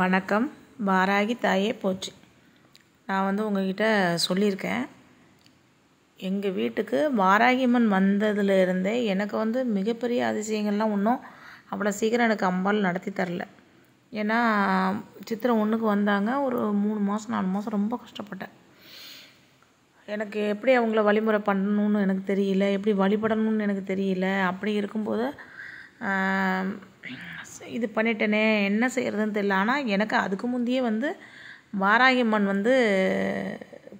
வணக்கம் பாராகி தாயே போச்சு நான் வந்து உங்ககிட்ட சொல்லியிருக்கேன் எங்கள் வீட்டுக்கு வாராகிமன் வந்ததுலேருந்தே எனக்கு வந்து மிகப்பெரிய அதிசயங்கள்லாம் ஒன்றும் அவ்வளோ சீக்கிரம் எனக்கு அம்பாள் நடத்தி தரல ஏன்னா சித்திரை ஒன்றுக்கு வந்தாங்க ஒரு மூணு மாதம் நாலு மாதம் ரொம்ப கஷ்டப்பட்டேன் எனக்கு எப்படி அவங்கள வழிமுறை பண்ணணும்னு எனக்கு தெரியல எப்படி வழிபடணும்னு எனக்கு தெரியல அப்படி இருக்கும்போது இது பண்ணிட்டேனே என்ன செய்கிறதுன்னு தெரியல ஆனால் எனக்கு அதுக்கு முந்தையே வந்து வாராயம்மன் வந்து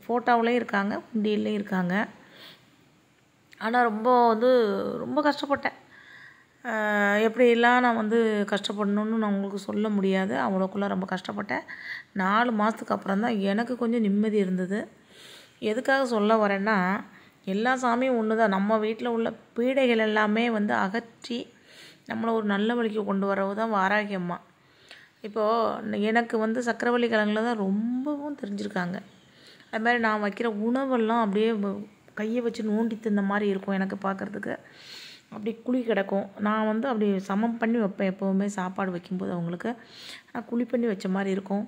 ஃபோட்டோவிலையும் இருக்காங்க குண்டியிலையும் இருக்காங்க ஆனால் ரொம்ப வந்து ரொம்ப கஷ்டப்பட்டேன் எப்படியெல்லாம் நான் வந்து கஷ்டப்படணுன்னு நான் உங்களுக்கு சொல்ல முடியாது அவ்வளோக்குள்ள ரொம்ப கஷ்டப்பட்டேன் நாலு மாதத்துக்கு அப்புறம் தான் எனக்கு கொஞ்சம் நிம்மதி இருந்தது எதுக்காக சொல்ல வரேன்னா எல்லா சாமியும் ஒன்று தான் நம்ம வீட்டில் உள்ள பீடைகள் எல்லாமே வந்து அகற்றி நம்மளை ஒரு நல்ல வழிக்கு கொண்டு வரவு தான் வாராகி அம்மா இப்போது எனக்கு வந்து சக்கரவள்ளி கிழங்குல தான் ரொம்பவும் தெரிஞ்சிருக்காங்க அது மாதிரி நான் வைக்கிற உணவெல்லாம் அப்படியே கையை வச்சு நோண்டி தந்த மாதிரி இருக்கும் எனக்கு பார்க்குறதுக்கு அப்படி குழி கிடக்கும் நான் வந்து அப்படி சமம் பண்ணி வைப்பேன் எப்போவுமே சாப்பாடு வைக்கும்போது அவங்களுக்கு நான் குழி பண்ணி வச்ச மாதிரி இருக்கும்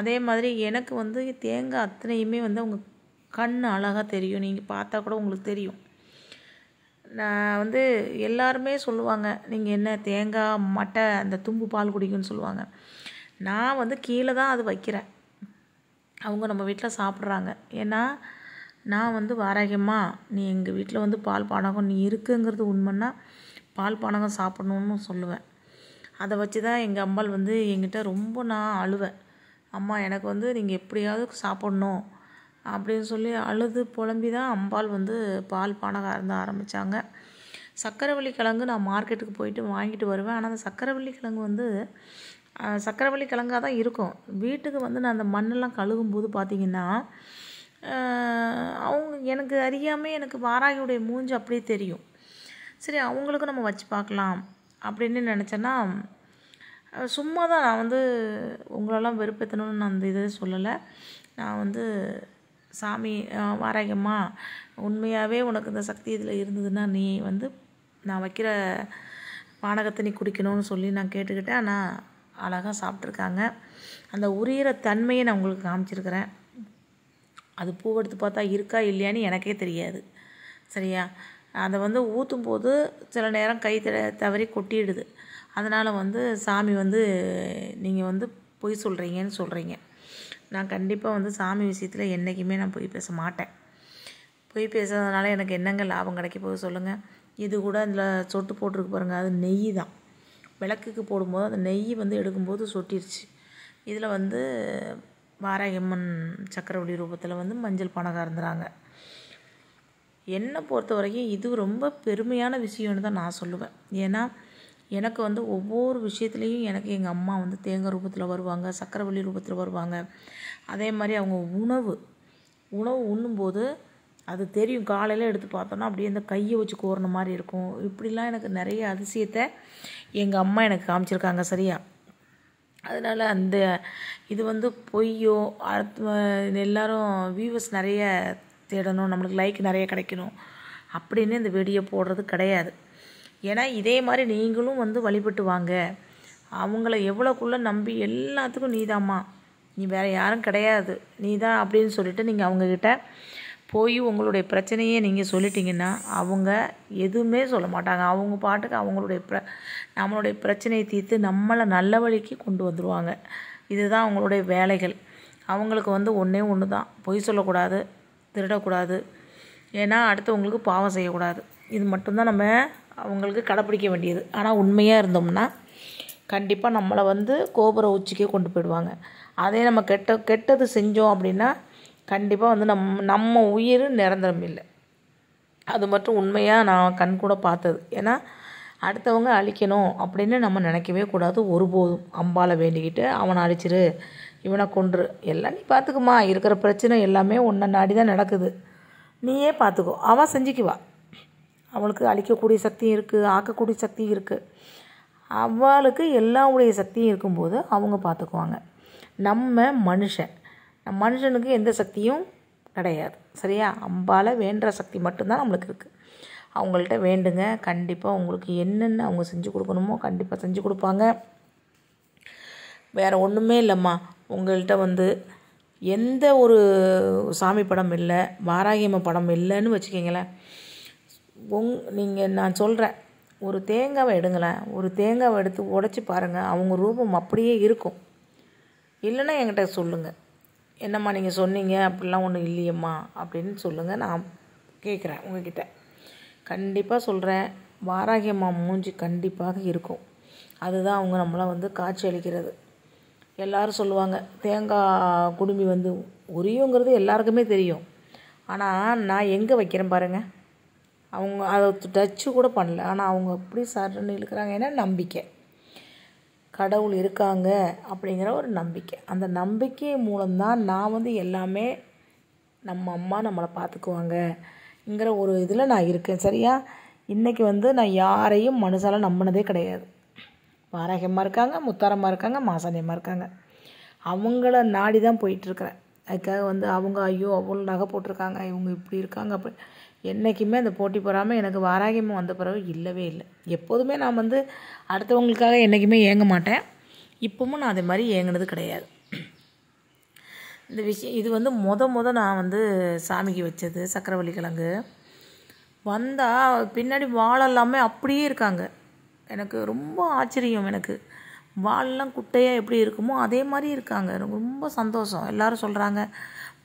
அதே மாதிரி எனக்கு வந்து தேங்காய் அத்தனையுமே வந்து அவங்க கண் அழகாக தெரியும் நீங்கள் பார்த்தா கூட உங்களுக்கு தெரியும் நான் வந்து எல்லாருமே சொல்லுவாங்க நீங்கள் என்ன தேங்காய் மட்டை அந்த தும்பு பால் குடிக்குன்னு சொல்லுவாங்க நான் வந்து கீழே தான் அது வைக்கிறேன் அவங்க நம்ம வீட்டில் சாப்பிட்றாங்க ஏன்னா நான் வந்து வாராகியம்மா நீ எங்கள் வீட்டில் வந்து பால் பானகம் நீ இருக்குங்கிறது உண்மைன்னா பால் பானகம் சாப்பிடணும்னு சொல்லுவேன் அதை வச்சு தான் எங்கள் அம்மாள் வந்து எங்கிட்ட ரொம்ப நான் அழுவேன் அம்மா எனக்கு வந்து நீங்கள் எப்படியாவது சாப்பிட்ணும் அப்படின்னு சொல்லி அழுது புலம்பி தான் அம்பாள் வந்து பால் பானகம் இருந்து ஆரம்பித்தாங்க சக்கரவள்ளி கிழங்கு நான் மார்க்கெட்டுக்கு போயிட்டு வாங்கிட்டு வருவேன் ஆனால் அந்த சக்கரவள்ளி கிழங்கு வந்து சக்கரவள்ளி கிழங்காக தான் இருக்கும் வீட்டுக்கு வந்து நான் அந்த மண்ணெல்லாம் கழுகும்போது பார்த்திங்கன்னா அவங்க எனக்கு அறியாமல் எனக்கு வாராகியுடைய மூஞ்சி அப்படியே தெரியும் சரி அவங்களுக்கும் நம்ம வச்சு பார்க்கலாம் அப்படின்னு நினச்சேன்னா சும்மா தான் நான் வந்து உங்களெல்லாம் வெறுப்பேற்றணும்னு நான் அந்த இதை சொல்லலை நான் வந்து சாமி வாராயம்மா உண்மையாகவே உனக்கு இந்த சக்தி இதில் இருந்ததுன்னா நீ வந்து நான் வைக்கிற பானகத்தை நீ குடிக்கணும்னு சொல்லி நான் கேட்டுக்கிட்டேன் ஆனால் அழகாக சாப்பிட்ருக்காங்க அந்த உரியிற தன்மையை நான் உங்களுக்கு காமிச்சிருக்கிறேன் அது பூவெடுத்து பார்த்தா இருக்கா இல்லையான்னு எனக்கே தெரியாது சரியா அதை வந்து ஊற்றும் போது சில நேரம் கை தவறி கொட்டிடுது அதனால் வந்து சாமி வந்து நீங்கள் வந்து பொய் சொல்கிறீங்கன்னு சொல்கிறீங்க நான் கண்டிப்பாக வந்து சாமி விஷயத்தில் என்றைக்குமே நான் பொய் பேச மாட்டேன் பொய் பேசுறதுனால எனக்கு என்னங்க லாபம் கிடைக்க போகுது சொல்லுங்கள் இது கூட அதில் சொட்டு போட்டிருக்கு பாருங்கள் அது நெய் தான் விளக்குக்கு போடும்போது அந்த நெய் வந்து எடுக்கும்போது சொட்டிருச்சு இதில் வந்து வாராயம்மன் சக்கரவள்ளி ரூபத்தில் வந்து மஞ்சள் பணக்காக இருந்துறாங்க என்னை பொறுத்த வரைக்கும் இது ரொம்ப பெருமையான விஷயம்னு தான் நான் சொல்லுவேன் ஏன்னா எனக்கு வந்து ஒவ்வொரு விஷயத்துலேயும் எனக்கு எங்கள் அம்மா வந்து தேங்காய் ரூபத்தில் வருவாங்க சக்கரவள்ளி ரூபத்தில் வருவாங்க அதே மாதிரி அவங்க உணவு உணவு உண்ணும்போது அது தெரியும் காலையில் எடுத்து பார்த்தோன்னா அப்படியே இந்த கையை வச்சு கோரின மாதிரி இருக்கும் இப்படிலாம் எனக்கு நிறைய அதிசயத்தை எங்கள் அம்மா எனக்கு காமிச்சிருக்காங்க சரியா அதனால் அந்த இது வந்து பொய்யோ அடுத்து எல்லோரும் வியூவர்ஸ் நிறைய தேடணும் நம்மளுக்கு லைக் நிறைய கிடைக்கணும் அப்படின்னு இந்த வீடியோ போடுறது கிடையாது ஏன்னா இதே மாதிரி நீங்களும் வந்து வழிபட்டு வாங்க அவங்கள எவ்வளோக்குள்ளே நம்பி எல்லாத்துக்கும் நீ தாம்மா நீ வேறு யாரும் கிடையாது நீ தான் அப்படின்னு சொல்லிவிட்டு நீங்கள் அவங்கக்கிட்ட போய் உங்களுடைய பிரச்சனையே நீங்கள் சொல்லிட்டீங்கன்னா அவங்க எதுவுமே சொல்ல மாட்டாங்க அவங்க பாட்டுக்கு அவங்களுடைய பிர நம்மளுடைய பிரச்சனையை தீர்த்து நம்மளை நல்ல வழிக்கு கொண்டு வந்துடுவாங்க இதுதான் அவங்களுடைய வேலைகள் அவங்களுக்கு வந்து ஒன்றே ஒன்று தான் பொய் சொல்லக்கூடாது திருடக்கூடாது ஏன்னா அடுத்தவங்களுக்கு பாவம் செய்யக்கூடாது இது மட்டும்தான் நம்ம அவங்களுக்கு கடைப்பிடிக்க வேண்டியது ஆனால் உண்மையாக இருந்தோம்னா கண்டிப்பாக நம்மளை வந்து கோபுர உச்சிக்கே கொண்டு போயிடுவாங்க அதே நம்ம கெட்ட கெட்டது செஞ்சோம் அப்படின்னா கண்டிப்பாக வந்து நம் நம்ம உயிர் நிரந்தரம் இல்லை அது மட்டும் உண்மையாக நான் கண் கூட பார்த்தது ஏன்னா அடுத்தவங்க அழிக்கணும் அப்படின்னு நம்ம நினைக்கவே கூடாது ஒருபோதும் அம்பாவை வேண்டிக்கிட்டு அவனை அழிச்சிரு இவனை கொன்று எல்லாம் நீ பார்த்துக்குமா இருக்கிற பிரச்சனை எல்லாமே உன்னை நாடி தான் நடக்குது நீயே பார்த்துக்கோ அவன் செஞ்சுக்குவா அவளுக்கு அழிக்கக்கூடிய சக்தி இருக்குது ஆக்கக்கூடிய சக்தி இருக்குது அவளுக்கு எல்லாவுடைய சக்தியும் இருக்கும்போது அவங்க பார்த்துக்குவாங்க நம்ம மனுஷன் மனுஷனுக்கு எந்த சக்தியும் கிடையாது சரியா அம்பால் வேண்ட சக்தி மட்டும்தான் நம்மளுக்கு இருக்குது அவங்கள்ட்ட வேண்டுங்க கண்டிப்பாக உங்களுக்கு என்னென்ன அவங்க செஞ்சு கொடுக்கணுமோ கண்டிப்பாக செஞ்சு கொடுப்பாங்க வேறு ஒன்றுமே இல்லைம்மா உங்கள்கிட்ட வந்து எந்த ஒரு சாமி படம் இல்லை வாராகியம்ம படம் இல்லைன்னு வச்சுக்கிங்களேன் உங் நீங்கள் நான் சொல்கிறேன் ஒரு தேங்காவை எடுங்களேன் ஒரு தேங்காவை எடுத்து உடச்சி பாருங்கள் அவங்க ரூபம் அப்படியே இருக்கும் இல்லைன்னா என்கிட்ட சொல்லுங்கள் என்னம்மா நீங்கள் சொன்னீங்க அப்படிலாம் ஒன்றும் இல்லையம்மா அப்படின்னு சொல்லுங்கள் நான் கேட்குறேன் உங்ககிட்ட கண்டிப்பாக சொல்கிறேன் வாராகி அம்மா மூஞ்சி கண்டிப்பாக இருக்கும் அதுதான் அவங்க நம்மளை வந்து காட்சி அளிக்கிறது எல்லோரும் சொல்லுவாங்க தேங்காய் குடுமி வந்து உரியுங்கிறது எல்லாருக்குமே தெரியும் ஆனால் நான் எங்கே வைக்கிறேன் பாருங்கள் அவங்க அதை டச்சு கூட பண்ணல ஆனால் அவங்க அப்படி சரன்னு இருக்கிறாங்க ஏன்னா நம்பிக்கை கடவுள் இருக்காங்க அப்படிங்கிற ஒரு நம்பிக்கை அந்த நம்பிக்கை மூலம்தான் நான் வந்து எல்லாமே நம்ம அம்மா நம்மளை பார்த்துக்குவாங்க இங்கிற ஒரு இதில் நான் இருக்கேன் சரியா இன்றைக்கி வந்து நான் யாரையும் மனுஷால் நம்பினதே கிடையாது வாராகியமாக இருக்காங்க முத்தாரமாக இருக்காங்க மாசாணியமாக இருக்காங்க அவங்கள நாடி தான் போயிட்டுருக்குறேன் அதுக்காக வந்து அவங்க ஐயோ அவ்வளோ நகை போட்டிருக்காங்க இவங்க இப்படி இருக்காங்க அப்படி என்றைக்குமே அந்த போட்டி போகாமல் எனக்கு வாராகியமும் வந்த பிறகு இல்லவே இல்லை எப்போதுமே நான் வந்து அடுத்தவங்களுக்காக என்றைக்குமே ஏங்க மாட்டேன் இப்போவும் நான் அதே மாதிரி ஏங்கினது கிடையாது இந்த விஷயம் இது வந்து மொத மொத நான் வந்து சாமிக்கு வச்சது சக்கரவள்ளி கிழங்கு வந்தால் பின்னாடி வாழை எல்லாமே அப்படியே இருக்காங்க எனக்கு ரொம்ப ஆச்சரியம் எனக்கு வாழெல்லாம் குட்டையாக எப்படி இருக்குமோ அதே மாதிரி இருக்காங்க எனக்கு ரொம்ப சந்தோஷம் எல்லோரும் சொல்கிறாங்க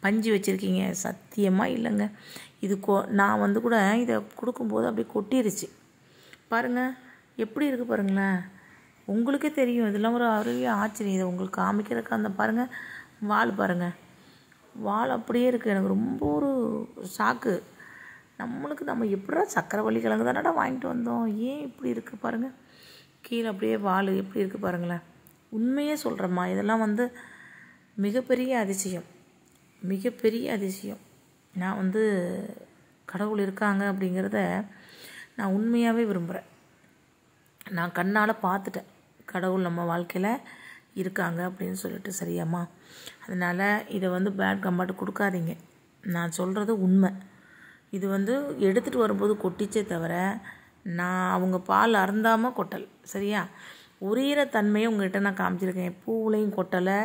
பஞ்சு வச்சுருக்கீங்க சத்தியமாக இல்லைங்க இது கொ நான் வந்து கூட இதை கொடுக்கும்போது அப்படியே கொட்டிருச்சு பாருங்கள் எப்படி இருக்குது பாருங்களேன் உங்களுக்கே தெரியும் இதெல்லாம் ஒரு அருவிய ஆச்சரியம் இதை உங்களுக்கு காமிக்கிறதுக்கு அந்த பாருங்கள் வால் பாருங்கள் வால் அப்படியே இருக்குது எனக்கு ரொம்ப ஒரு ஷாக்கு நம்மளுக்கு நம்ம எப்படா வழி கிழங்கு தானடா வாங்கிட்டு வந்தோம் ஏன் இப்படி இருக்குது பாருங்கள் கீழே அப்படியே வால் எப்படி இருக்குது பாருங்களேன் உண்மையே சொல்கிறேம்மா இதெல்லாம் வந்து மிகப்பெரிய அதிசயம் மிகப்பெரிய அதிசயம் நான் வந்து கடவுள் இருக்காங்க அப்படிங்கிறத நான் உண்மையாகவே விரும்புகிறேன் நான் கண்ணால் பார்த்துட்டேன் கடவுள் நம்ம வாழ்க்கையில் இருக்காங்க அப்படின்னு சொல்லிட்டு சரியாம்மா அதனால் இதை வந்து பேட் கம்பாட்டு கொடுக்காதீங்க நான் சொல்கிறது உண்மை இது வந்து எடுத்துகிட்டு வரும்போது கொட்டிச்சே தவிர நான் அவங்க பால் அருந்தாமல் கொட்டல் சரியா உரியிற தன்மையை உங்கள்கிட்ட நான் காமிச்சிருக்கேன் பூவுலையும் கொட்டலை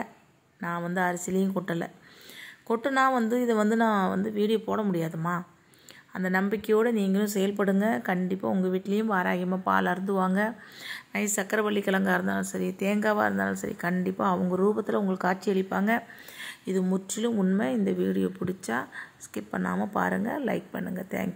நான் வந்து அரிசிலையும் கொட்டலை கொட்டுனா வந்து இதை வந்து நான் வந்து வீடியோ போட முடியாதுமா அந்த நம்பிக்கையோடு நீங்களும் செயல்படுங்க கண்டிப்பாக உங்கள் வீட்லேயும் வாராகியமாக பால் அருந்துவாங்க நைஸ் சக்கரவள்ளி கிழங்காக இருந்தாலும் சரி தேங்காவாக இருந்தாலும் சரி கண்டிப்பாக அவங்க ரூபத்தில் உங்களுக்கு காட்சி அளிப்பாங்க இது முற்றிலும் உண்மை இந்த வீடியோ பிடிச்சா ஸ்கிப் பண்ணாமல் பாருங்கள் லைக் பண்ணுங்கள் தேங்க்